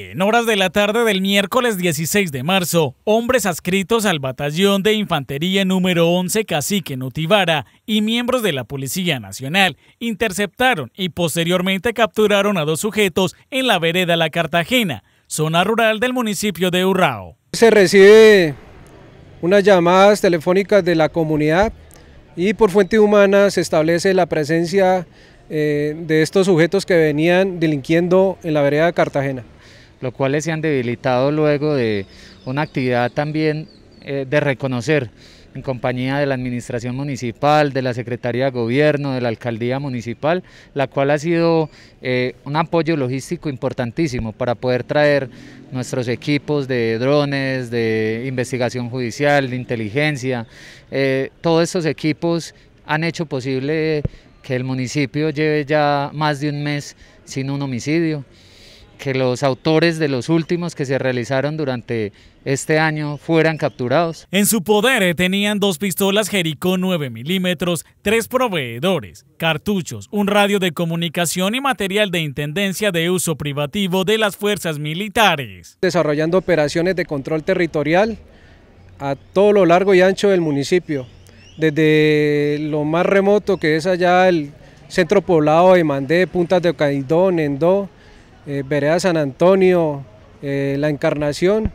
En horas de la tarde del miércoles 16 de marzo, hombres adscritos al batallón de infantería número 11 Cacique Nutivara y miembros de la Policía Nacional interceptaron y posteriormente capturaron a dos sujetos en la vereda La Cartagena, zona rural del municipio de Urrao. Se recibe unas llamadas telefónicas de la comunidad y por fuente humana se establece la presencia eh, de estos sujetos que venían delinquiendo en la vereda de Cartagena los cuales se han debilitado luego de una actividad también eh, de reconocer en compañía de la Administración Municipal, de la Secretaría de Gobierno, de la Alcaldía Municipal, la cual ha sido eh, un apoyo logístico importantísimo para poder traer nuestros equipos de drones, de investigación judicial, de inteligencia. Eh, todos estos equipos han hecho posible que el municipio lleve ya más de un mes sin un homicidio que los autores de los últimos que se realizaron durante este año fueran capturados. En su poder eh, tenían dos pistolas Jericó 9 milímetros, tres proveedores, cartuchos, un radio de comunicación y material de intendencia de uso privativo de las fuerzas militares. Desarrollando operaciones de control territorial a todo lo largo y ancho del municipio, desde lo más remoto que es allá el centro poblado de Mandé, Puntas de Ocaidón, Endó, eh, Vereda San Antonio, eh, La Encarnación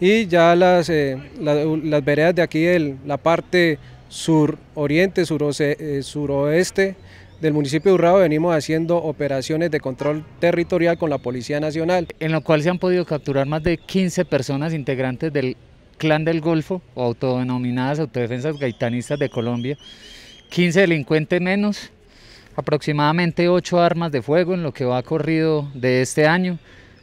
y ya las, eh, las veredas de aquí, la parte sur-oriente, suroeste del municipio de Urrao venimos haciendo operaciones de control territorial con la Policía Nacional. En lo cual se han podido capturar más de 15 personas integrantes del Clan del Golfo, o autodenominadas Autodefensas Gaitanistas de Colombia, 15 delincuentes menos, aproximadamente ocho armas de fuego en lo que va corrido de este año,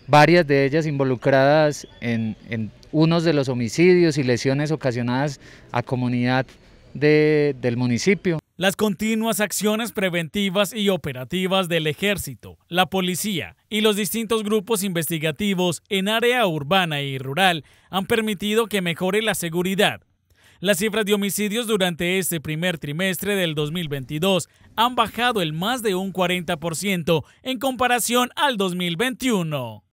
varias de ellas involucradas en, en unos de los homicidios y lesiones ocasionadas a comunidad del municipio. Las continuas acciones preventivas y operativas del ejército, la policía y los distintos grupos investigativos en área urbana y rural han permitido que mejore la seguridad las cifras de homicidios durante este primer trimestre del 2022 han bajado el más de un 40% en comparación al 2021.